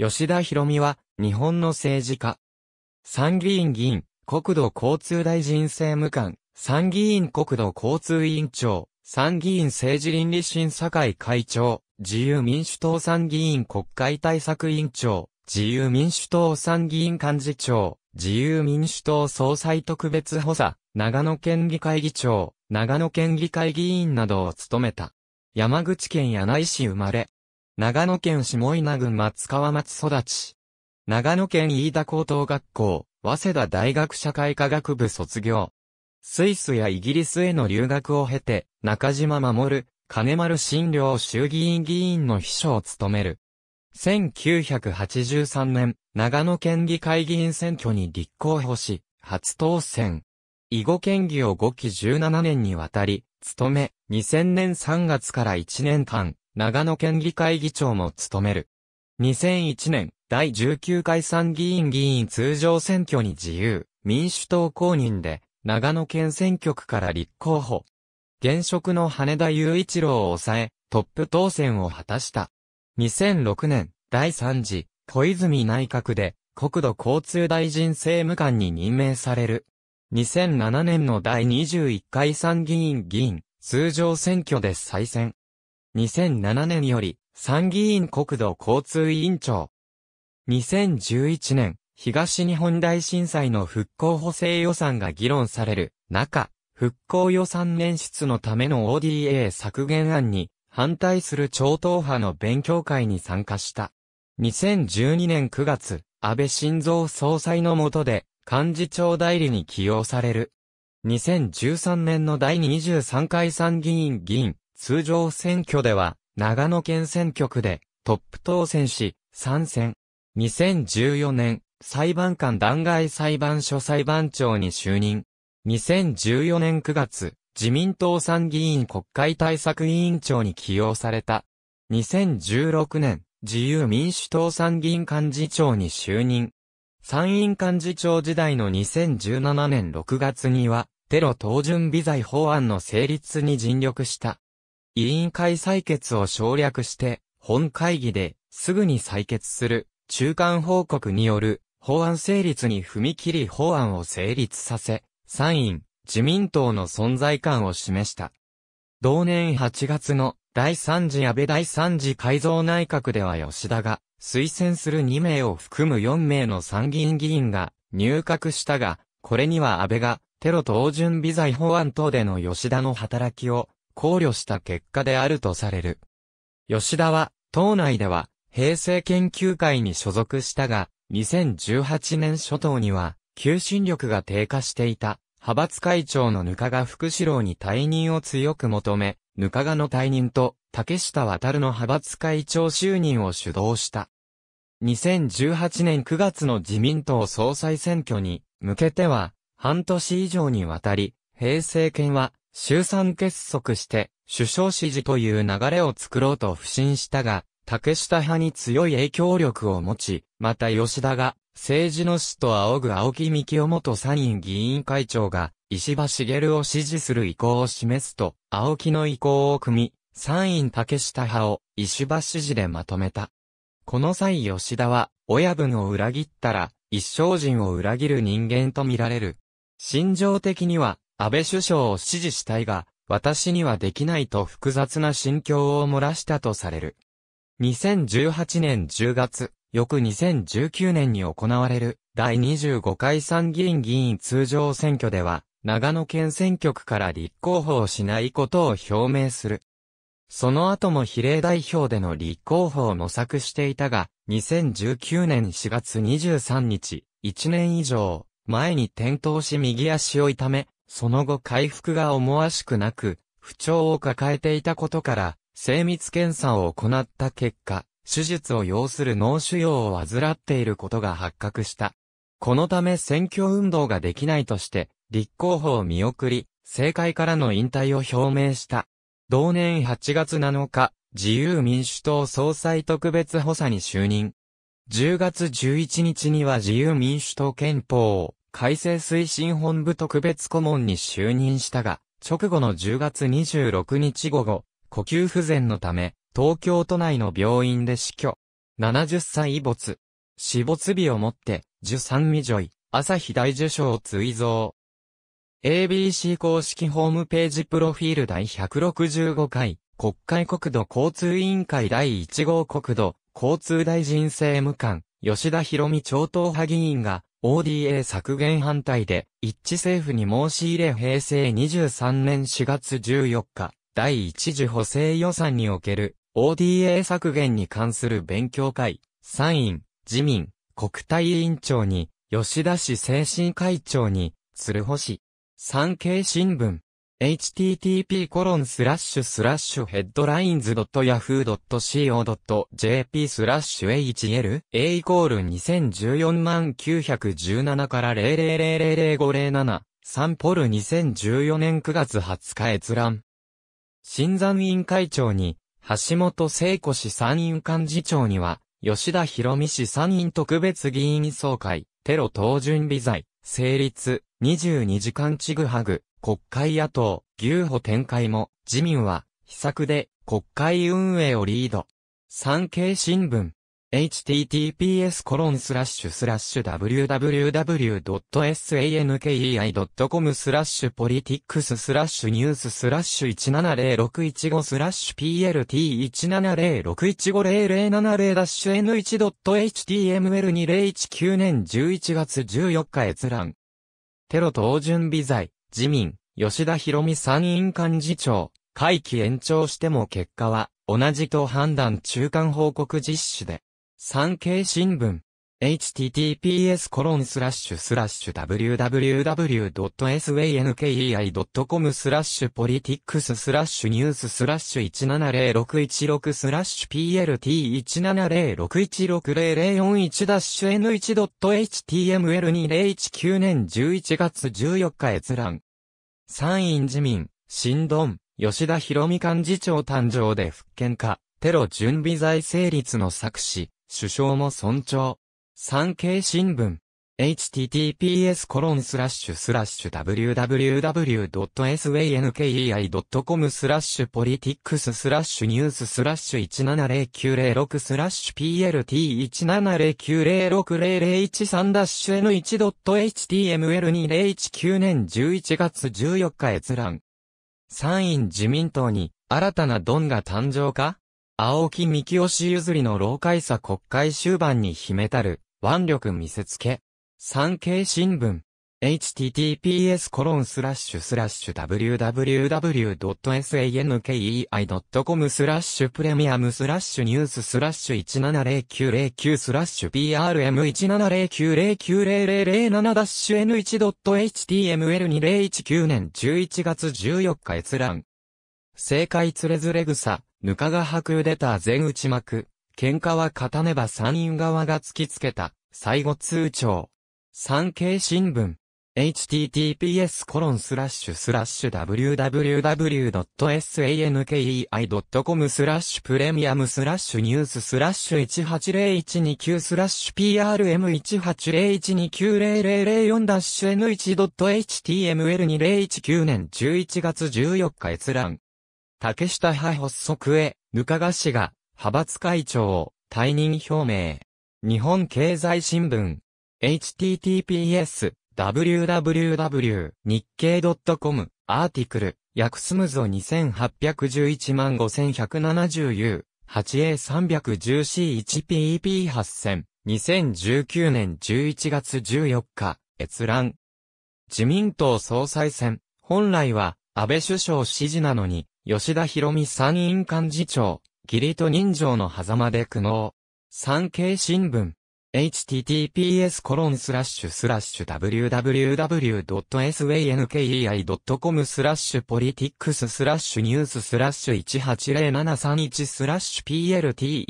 吉田博美は、日本の政治家。参議院議員、国土交通大臣政務官、参議院国土交通委員長、参議院政治倫理審査会会長、自由民主党参議院国会対策委員長、自由民主党参議院幹事長、自由民主党総裁特別補佐、長野県議会議長、長野県議会議員などを務めた。山口県柳井市生まれ、長野県下稲郡松川町育ち。長野県飯田高等学校、早稲田大学社会科学部卒業。スイスやイギリスへの留学を経て、中島守、金丸新領衆議院議員の秘書を務める。1983年、長野県議会議員選挙に立候補し、初当選。囲碁県議を5期17年にわたり、務め、2000年3月から1年間、長野県議会議長も務める。2001年、第19回参議院議員通常選挙に自由、民主党公認で、長野県選挙区から立候補。現職の羽田雄一郎を抑え、トップ当選を果たした。2006年、第3次、小泉内閣で、国土交通大臣政務官に任命される。2007年の第21回参議院議員、通常選挙で再選。2007年より参議院国土交通委員長。2011年、東日本大震災の復興補正予算が議論される中、復興予算年出のための ODA 削減案に反対する超党派の勉強会に参加した。2012年9月、安倍晋三総裁の下で幹事長代理に起用される。2013年の第23回参議院議員通常選挙では、長野県選挙区でトップ当選し、参戦。2014年、裁判官弾劾裁判所裁判長に就任。2014年9月、自民党参議院国会対策委員長に起用された。2016年、自由民主党参議院幹事長に就任。参院幹事長時代の2017年6月には、テロ等準備罪法案の成立に尽力した。委員会採決を省略して、本会議ですぐに採決する中間報告による法案成立に踏み切り法案を成立させ、参院、自民党の存在感を示した。同年8月の第3次安倍第3次改造内閣では吉田が推薦する2名を含む4名の参議院議員が入閣したが、これには安倍がテロ等準備罪法案等での吉田の働きを考慮した結果であるとされる。吉田は、党内では、平成研究会に所属したが、2018年初頭には、求心力が低下していた、派閥会長の額が福士郎に退任を強く求め、額賀の退任と、竹下渡の派閥会長就任を主導した。2018年9月の自民党総裁選挙に向けては、半年以上にわたり、平成権は衆参結束して、首相支持という流れを作ろうと不信したが、竹下派に強い影響力を持ち、また吉田が、政治の師と仰ぐ青木幹雄元参院議員会長が、石破茂を支持する意向を示すと、青木の意向を組み、参院竹下派を石破支持でまとめた。この際吉田は、親分を裏切ったら、一生人を裏切る人間と見られる。心情的には、安倍首相を支持したいが、私にはできないと複雑な心境を漏らしたとされる。2018年10月、翌2019年に行われる第25回参議院議員通常選挙では、長野県選挙区から立候補をしないことを表明する。その後も比例代表での立候補を模索していたが、2019年4月23日、1年以上前に転倒し右足を痛め、その後回復が思わしくなく、不調を抱えていたことから、精密検査を行った結果、手術を要する脳腫瘍を患っていることが発覚した。このため選挙運動ができないとして、立候補を見送り、政界からの引退を表明した。同年8月7日、自由民主党総裁特別補佐に就任。10月11日には自由民主党憲法改正推進本部特別顧問に就任したが、直後の10月26日午後、呼吸不全のため、東京都内の病院で死去。70歳没。死没日をもって、受産未ジ朝日大受賞追贈。ABC 公式ホームページプロフィール第165回、国会国土交通委員会第1号国土、交通大臣政務官、吉田博美超党派議員が、ODA 削減反対で、一致政府に申し入れ平成23年4月14日、第一次補正予算における ODA 削減に関する勉強会、参院、自民、国対委員長に、吉田市精神会長に、鶴保市、産経新聞、http コロンスラッシュスラッシュヘッドラインズ .yahoo.co.jp スラッシュ HL?A イコール2014万917から0000507-3ポル2014年9月20日閲覧。新山委員会長に、橋本聖子氏参院幹事長には、吉田博美氏参院特別議員総会、テロ等準備罪、成立、22時間ちぐはぐ、国会野党、牛歩展開も、自民は、秘策で、国会運営をリード。産経新聞。https www.sankei.com スラッシュポリティックススラッシュニューススラッシュ170615スラッシュ PLT1706150070 ダッシュ N1.html2019 年11月14日閲覧。テロ等準備罪。自民、吉田博美参院幹事長、会期延長しても結果は、同じと判断中間報告実施で、産経新聞、https コロンスラッシュスラッシュ www.sankei.com スラッシュポリティックススラッシュニューススラッシュ17066スラッシュ PLT170616004 ダッシュ N1.html2019 年11月14日閲覧。参院自民、新ン。吉田博美幹事長誕生で復権化、テロ準備財成立の作詞、首相も尊重。産経新聞 https コロンスラッシュスラッシュ www.sankei.com スラッシュポリティックススラッシュニューススラッシュ170906スラッシュ PLT1709060013 ダッシュ N1.html2019 年11月14日閲覧。参院自民党に新たなドンが誕生か青木幹雄氏譲りの老会差国会終盤に秘めたる。腕力見せつけ。産経新聞。https コロンスラッシュスラッシュ www.sankei.com スラッシュプレミアムスラッシュニューススラッシュ170909スラッシュ PRM1709090007 ダッシュ N1.html2019 年11月14日閲覧。正解つれずれ草、ぬかが白く出た全内幕。喧嘩は勝たねば三人側が突きつけた、最後通帳。産経新聞。https コロンスラッシュスラッシュ w w w s a n k i c o m スラッシュプレミアムスラッシュニューススラッシュ180129スラッシュ PRM1801290004 ダッシュ N1.html2019 年11月14日閲覧。竹下派発足へ、ぬかがしが、派閥会長、退任表明。日本経済新聞。https, www, 日経 .com、アーティクル、ヤクスム2811万 5170U、8A310C1PP8000、2019年11月14日、閲覧。自民党総裁選、本来は、安倍首相支持なのに、吉田博美参院幹事長、義理と人情の狭間で苦悩。産経新聞。https コロンスラッシュスラッシュ w w w s a n k i c o m スラッシュポリティックススラッシュニューススラッシュ180731スラッシュ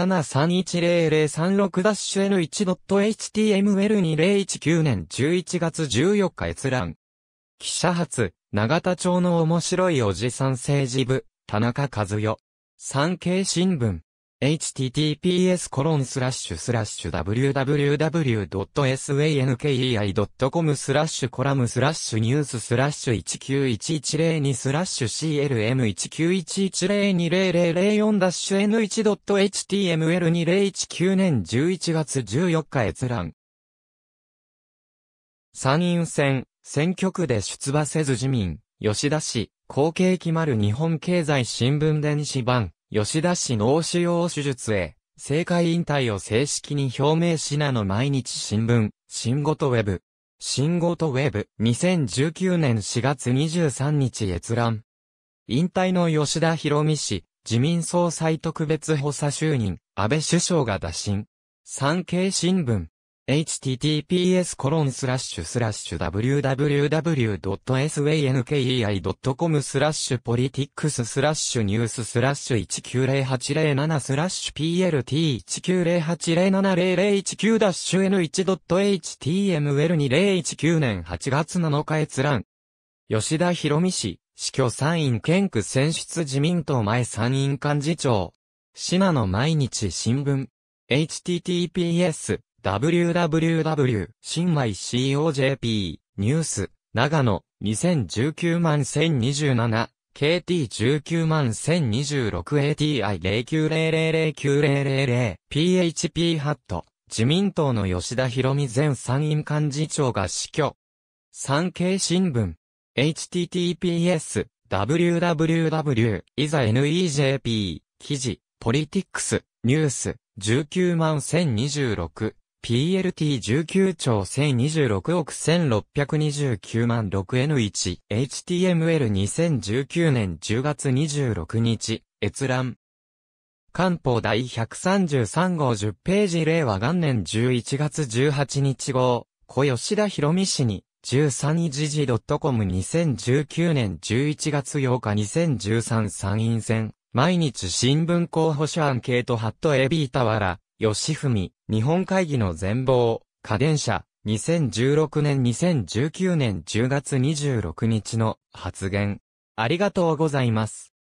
PLT1807310036 ダッシュ N1.html2019 年11月14日閲覧。記者発、長田町の面白いおじさん政治部、田中和代。産経新聞 https コロンスラッシュスラッシュ www.sankei.com スラッシュコラムスラッシュニューススラッシュ1 9 1 1 0 2スラッシュ c l m 1 9 1 1 0 2 0 0 0 4ダッシュ N1.html2019 年11月14日閲覧。参院選、選挙区で出馬せず自民。吉田市、後継決まる日本経済新聞電子版、吉田市脳腫瘍手術へ、政界引退を正式に表明しなの毎日新聞、新ごとウェブ。新ごとウェブ、2019年4月23日閲覧。引退の吉田博美氏、自民総裁特別補佐就任、安倍首相が打診。産経新聞、https コロンスラッシュスラッシュ w w w s a n k e i c o m スラッシュポリティックススラッシュニューススラッシュ190807スラッシュ PLT1908070019-n1.html2019 年8月7日閲覧。吉田博美氏、死去参院県区選出自民党前参院幹事長。島の毎日新聞。https www 新米 COJP ニュース長野2019万1027 KT19 万 1026ATI09000900 PHP ハット自民党の吉田博美前参院幹事長が死去。産経新聞 https www いざ nejp 記事ポリティックスニュース19万1026 PLT19 兆1026億1629万 6N1、HTML2019 年10月26日、閲覧。官報第133号10ページ令和元年11月18日号、小吉田博美氏に、13時時 .com2019 年11月8日2013参院選、毎日新聞候補者アンケートハットエビータワラ、吉文、日本会議の全貌、家電社、2016年2019年10月26日の発言。ありがとうございます。